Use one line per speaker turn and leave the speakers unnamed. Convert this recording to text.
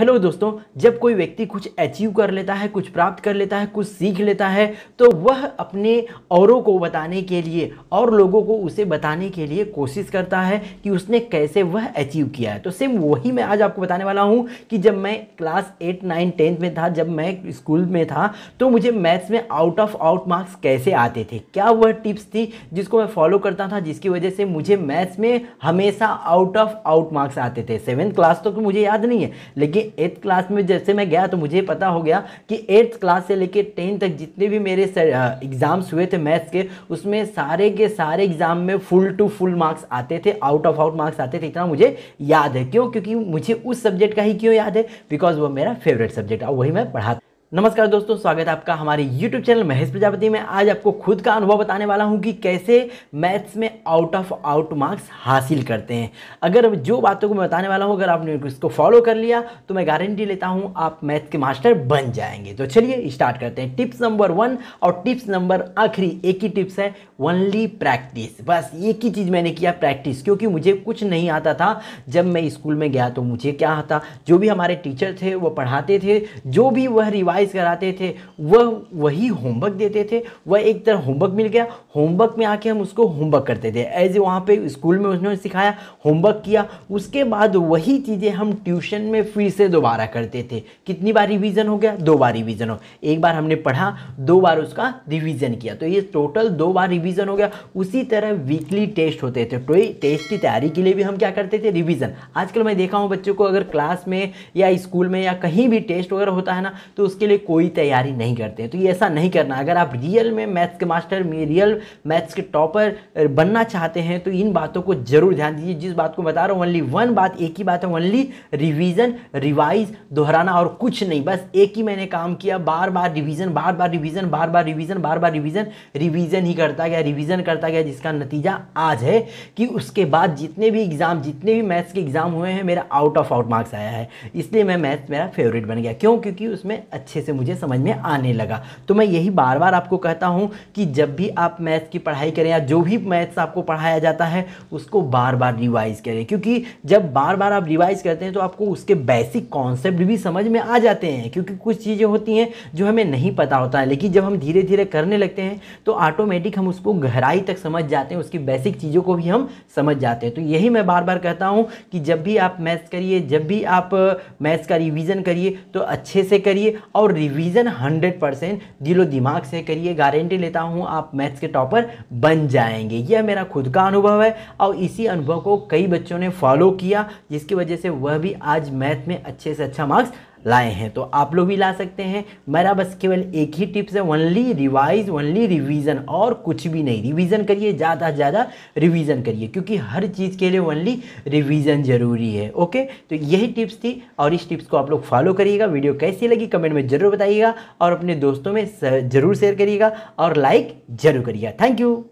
hello दोस्तों जब कोई व्यक्ति कुछ अचीव कर लेता है कुछ प्राप्त कर लेता है कुछ सीख लेता है तो वह अपने औरों को बताने के लिए और लोगों को उसे बताने के लिए कोशिश करता है कि उसने कैसे वह अचीव किया है तो सेम वही मैं आज आपको बताने वाला हूँ कि जब मैं क्लास एट नाइन टेंथ में था जब मैं स्कूल में था तो मुझे मैथ्स में आउट ऑफ आउट मार्क्स कैसे आते थे क्या वह टिप्स थी जिसको मैं फॉलो करता था जिसकी वजह से मुझे मैथ्स में हमेशा आउट ऑफ आउट मार्क्स आते थे सेवन्थ क्लास तो मुझे याद नहीं है लेकिन एट्थ क्लास में जैसे मैं गया तो मुझे पता हो गया कि एट्थ क्लास से लेकर टेंथ तक जितने भी मेरे एग्ज़ाम्स हुए थे मैथ्स के उसमें सारे के सारे एग्ज़ाम में फुल टू फुल मार्क्स आते थे आउट ऑफ आउट मार्क्स आते थे इतना मुझे याद है क्यों क्योंकि मुझे उस सब्जेक्ट का ही क्यों याद है बिकॉज वो मेरा फेवरेट सब्जेक्ट है वही मैं पढ़ाता नमस्कार दोस्तों स्वागत है आपका हमारे YouTube चैनल महेश प्रजापति में आज आपको खुद का अनुभव बताने वाला हूं कि कैसे मैथ्स में आउट ऑफ आउट मार्क्स हासिल करते हैं अगर जो बातों को मैं बताने वाला हूं अगर आपने इसको फॉलो कर लिया तो मैं गारंटी लेता हूं आप मैथ्स के मास्टर बन जाएंगे तो चलिए स्टार्ट करते हैं टिप्स नंबर वन और टिप्स नंबर आखिरी एक ही टिप्स है ओनली प्रैक्टिस बस एक ही चीज़ मैंने किया प्रैक्टिस क्योंकि मुझे कुछ नहीं आता था जब मैं स्कूल में गया तो मुझे क्या आता जो भी हमारे टीचर थे वो पढ़ाते थे जो भी वह रिवाइज रिवाइज कराते थे वह वही होमवर्क देते थे वह एक तरह होमवर्क मिल गया होमवर्क में आके हम उसको होमवर्क करते थे एज ए वहाँ पे स्कूल में उसने सिखाया होमवर्क किया उसके बाद वही चीज़ें हम ट्यूशन में फिर से दोबारा करते थे कितनी बार रिवीजन हो गया दो बार रिवीजन हो एक बार हमने पढ़ा दो बार उसका रिवीजन किया तो ये टोटल दो बार रिवीजन हो गया उसी तरह वीकली टेस्ट होते थे तो टेस्ट की तैयारी के लिए भी हम क्या करते थे रिविजन आजकल मैं देखा हूँ बच्चों को अगर क्लास में या स्कूल में या कहीं भी टेस्ट वगैरह होता है ना तो उसके लिए कोई तैयारी नहीं करते हैं तो ये ऐसा नहीं करना अगर आप रियल में मैथ्स के मास्टर में रियल मैथ्स के टॉपर बनना चाहते हैं तो इन बातों को जरूर ध्यान दीजिए जिस बात को बता रहा हूँ ओनली वन बात एक ही बात है ओनली रिविज़न रिवाइज दोहराना और कुछ नहीं बस एक ही मैंने काम किया बार बार रिविज़न बार बार रिविज़न बार बार रिविज़न बार बार रिविज़न रिविज़न ही करता गया रिविज़न करता गया जिसका नतीजा आज है कि उसके बाद जितने भी एग्ज़ाम जितने भी मैथ्स के एग्ज़ाम हुए हैं मेरा आउट ऑफ आउट मार्क्स आया है इसलिए मैं मैथ्स मेरा फेवरेट बन गया क्यों क्योंकि उसमें अच्छे अच्छे से मुझे समझ में आने लगा तो मैं यही बार बार आपको कहता हूँ कि जब भी आप मैथ्स की पढ़ाई करें या जो भी मैथ्स आपको पढ़ाया जाता है उसको बार बार रिवाइज़ करें क्योंकि जब बार बार आप रिवाइज़ करते हैं तो आपको उसके बेसिक कॉन्सेप्ट भी समझ में आ जाते हैं क्योंकि कुछ चीज़ें होती हैं जो हमें नहीं पता होता है लेकिन जब हम धीरे धीरे करने लगते हैं तो ऑटोमेटिक हम उसको गहराई तक समझ जाते हैं उसकी बेसिक चीज़ों को भी हम समझ जाते हैं तो यही मैं बार बार कहता हूँ कि जब भी आप मैथ्स करिए जब भी आप मैथ्स का रिविजन करिए तो अच्छे से करिए और रिवीजन 100 परसेंट दिलो दिमाग से करिए गारंटी लेता हूँ आप मैथ्स के टॉपर बन जाएंगे यह मेरा खुद का अनुभव है और इसी अनुभव को कई बच्चों ने फॉलो किया जिसकी वजह से वह भी आज मैथ में अच्छे से अच्छा मार्क्स लाए हैं तो आप लोग भी ला सकते हैं मेरा बस केवल एक ही टिप्स है ओनली रिवाइज ओनली रिवीजन और कुछ भी नहीं रिवीजन करिए ज़्यादा से ज़्यादा रिवीजन करिए क्योंकि हर चीज़ के लिए ओनली रिवीजन ज़रूरी है ओके तो यही टिप्स थी और इस टिप्स को आप लोग फॉलो करिएगा वीडियो कैसी लगी कमेंट में ज़रूर बताइएगा और अपने दोस्तों में ज़रूर शेयर करिएगा और लाइक ज़रूर करिएगा थैंक यू